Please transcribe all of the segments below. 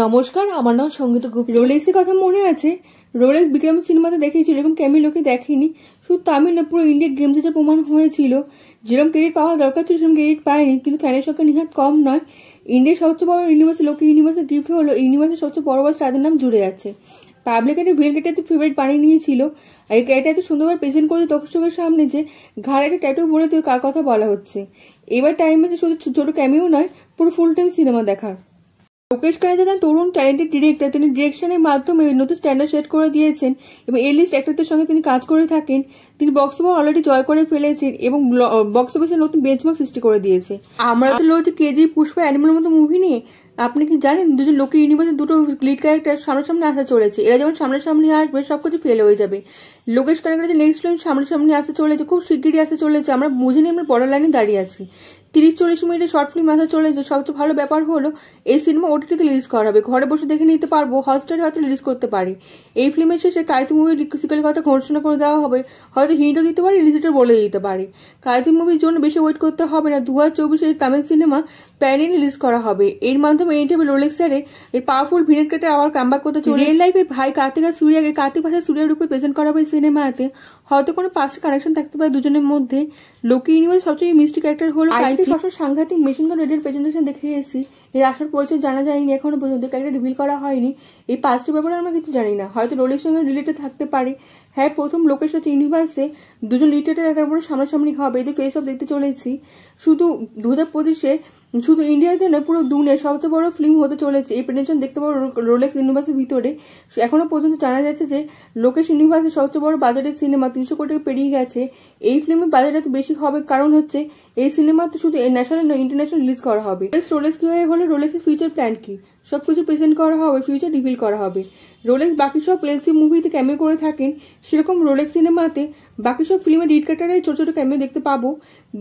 নমস্কার আমার নাম সঙ্গীত গুপ রোলেক্সের কথা মনে আছে রোলেক্স বিক্রম সিনেমাতে দেখেছি এরকম লোকে দেখেনি শুধু তামিল না পুরো ইন্ডিয়া গেমস এটা প্রমাণ হয়েছিল যেরকম ক্রেডিট পাওয়া দরকার ছিল সেরকম ক্রেডিট পায়নি কিন্তু ফ্যানের সংখ্যা নিহাত কম নয় ইন্ডিয়ার সবচেয়ে বড় ইউনিভার্সের লোকে ইউনিভার্সের গিফট হলো ইউনিভার্সের সবচেয়ে বড় বড় তাদের নাম জুড়ে আছে পাবলিক একটা ভিল ক্যাটে তো ফেভারিট বানিয়ে নিয়েছিল আর এই ক্যারেক্টার এত সুন্দরভাবে প্রেজেন্ট করে দর্শকের সামনে যে ঘাড়ে একটা ট্যাটু বলে তুই কার কথা বলা হচ্ছে এবার টাইম আছে শুধু ছোটো ক্যামিও নয় পুরো ফুল টাইম সিনেমা দেখার লোকেশ কানে দাদা তরুণ ট্যালেন্টেড ডিরেক্টর তিনি ডিরেকশনের মাধ্যমে নতুন স্ট্যান্ডার্ড সেট করে দিয়েছেন এবং এই লিস্ট অ্যাক্টরদের সঙ্গে তিনি কাজ করে থাকেন তিনি বক্স অফিস অলরেডি জয় করে ফেলেছেন এবং বক্স অফিসে নতুন বেঞ্চমার্ক সৃষ্টি করে দিয়েছে আমরা তো লোজ কেজি পুষ্পা অ্যানিমাল মতো মুভি নিয়ে আপনি কি জানেন দুজন লোকে ইউনিভার্সে দুটো লিড ক্যারেক্টার সামনাসামনি আসা চলেছে এরা যেমন সামনাসামনি আসবে সব কিছু ফেল হয়ে যাবে লোকেশ ক্যারেক্টার যে নেক্সট লাইন সামনাসামনি আসা চলেছে খুব শিগগিরই আসতে চলেছে আমরা বুঝে নিয়ে আমরা বড় লাইনে দাঁড়িয়ে আছি তিরিশ চল্লিশ মিনিটে শর্ট ফিল্ম আসা চলেছে সবচেয়ে ভালো ব্যাপার হলো এই সিনেমা ওটিটিতে রিলিজ করা হবে ঘরে বসে দেখে নিতে পারবো হটস্টারে হয়তো রিলিজ করতে পারি এই ফিল্মের শেষে কায়তি মুভির সিকালের কথা ঘোষণা করে দেওয়া হবে হয়তো হিন্টও দিতে পারি রিলিজেটার বলে দিতে পারি কায়তি মুভির জন্য বেশি ওয়েট করতে হবে না দু হাজার চব্বিশে তামিল সিনেমা প্যানে রিলিজ করা হবে এর মাধ্যমে মেরিটেবল রোলেক্সারে এর পাওয়ারফুল ভিলেন কেটে আবার কামব্যাক করতে চলে রিয়েল লাইফে ভাই কার্তিক আর সূর্যাকে কার্তিক ভাষা সূর্যের রূপে প্রেজেন্ট করা হয় সিনেমাতে হয়তো কোনো পাঁচটা কানেকশন থাকতে পারে দুজনের মধ্যে লোকি ইউনিভার্স সবচেয়ে মিষ্টি ক্যারেক্টার হলো আইটি সাংঘাতিক মেশিন গান রেডের প্রেজেন্টেশন দেখে এসেছি এর আসল পরিচয় জানা যায়নি এখনো পর্যন্ত ক্যারেক্টার রিভিল করা হয়নি এই পাঁচটি ব্যাপারে আমরা কিছু জানি না হয়তো রোলের সঙ্গে রিলেটেড থাকতে পারে হ্যাঁ প্রথম লোকের সাথে ইউনিভার্সে দুজন লিটারেটার একের পরে সামনাসামনি হবে এদের ফেস অফ দেখতে চলেছি শুধু দু হাজার পঁচিশে শুধু ইন্ডিয়াতে নয় পুরো দুনিয়ার সবচেয়ে বড় ফিল্ম হতে চলেছে এই প্রেডেন্সন দেখতে পাবো রোলেক্স ইউনিভার্সের ভিতরে এখনো পর্যন্ত জানা যাচ্ছে যে লোকেশ ইউনিভার্সের সবচেয়ে বড় বাজেটের সিনেমা তিনশো কোটি পেরিয়ে গেছে এই ফিল্মের বাজেট এত বেশি হবে কারণ হচ্ছে এই সিনেমা তো শুধু ন্যাশনাল নয় ইন্টারন্যাশনাল রিলিজ করা হবে রোলেক্স কিভাবে হল এখানে রোলেক্সের ফিউচার প্ল্যান কি সব কিছু প্রেজেন্ট করা হবে ফিউচার রিভিল করা হবে রোলেক্স বাকি সব এলসি মুভিতে ক্যামে করে থাকেন সেরকম রোলেক্স সিনেমাতে বাকি সব ফিল্মের ডিট কাটারের ছোটো ছোটো ক্যামে দেখতে পাবো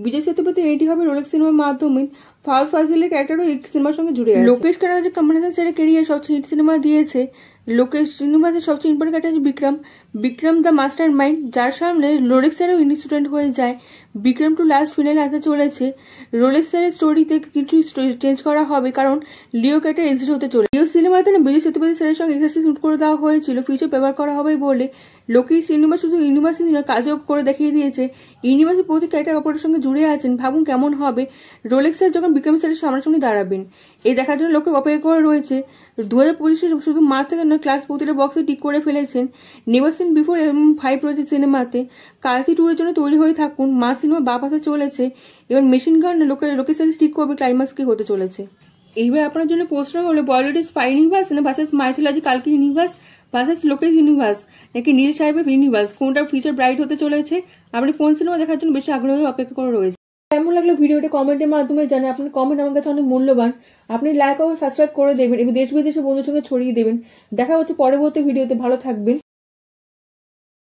বিজয় সেতুপতি এটি হবে রোলেক্স সিনেমার মাধ্যমে ফাল ফাজিলের ক্যারেক্টারও এই সিনেমার সঙ্গে জুড়ে লোকেশ লোকেশ যে কম্বিনেশন সেটা কেরিয়ার সব হিট সিনেমা দিয়েছে লোকেশ সিনেমাতে সবচেয়ে important character Vikram Vikram the mastermind যার সামনে রোলেক্স স্যারও ইনস্টুডেন্ট হয়ে যায় বিক্রম টু লাস্ট ফিনালে আসতে চলেছে রোলেক্স স্যারের স্টোরিতে কিছু চেঞ্জ করা হবে কারণ লিও ক্যারেক্টার এক্সিট হতে চলে লিও সিনেমাতে বিজয় সেতুপতি স্যারের সঙ্গে এক্সারসাইজ শুট করে দেওয়া হয়েছিল ফিউচার ব্যবহার করা হবে বলে লোকে সিনেমা শুধু ইউনিভার্সিটি নয় কাজও করে দেখিয়ে দিয়েছে ইউনিভার্সিটি প্রতি ক্যারেক্টার অপরের সঙ্গে জুড়ে আছেন ভাবুন কেমন হবে রোলেক্স যখন বিক্রম স্যারের সামনাসামনি দাঁড়াবেন এই দেখার জন্য লোকে অপেক্ষা করে রয়েছে দু হাজার পঁচিশে শুধু মাস থেকে নয় ক্লাস প্রতিটা বক্সে ঠিক করে ফেলেছেন নেভার সিন বিফোর এবং ফাইভ রয়েছে সিনেমাতে কার্সি টু এর জন্য তৈরি হয়ে থাকুন মাস সিনেমা বাপাসে চলেছে এবার মেশিন গান লোকে লোকের সাথে ঠিক করবে ক্লাইম্যাক্স কি হতে চলেছে এইবার আপনার জন্য প্রশ্ন হলো বলিউডের স্পাই ইউনিভার্স না ভার্সেস মাইথোলজি কালকি ইউনিভার্স ভার্সেস লোকেশ ইউনিভার্স নাকি নীল সাহেবের ইউনিভার্স কোনটা ফিউচার ব্রাইট হতে চলেছে আপনি কোন সিনেমা দেখার জন্য বেশি আগ্রহী অপেক্ষা করে রয়েছে কেমন লাগলো ভিডিওটি কমেন্টের মাধ্যমে জানেন আপনার কমেন্ট আমার কাছে অনেক মূল্যবান আপনি লাইক ও সাবস্ক্রাইব করে দেবেন এবং দেশ বিদেশের বন্ধুর সঙ্গে ছড়িয়ে দেবেন দেখা হচ্ছে পরবর্তী ভিডিওতে ভালো থাকবেন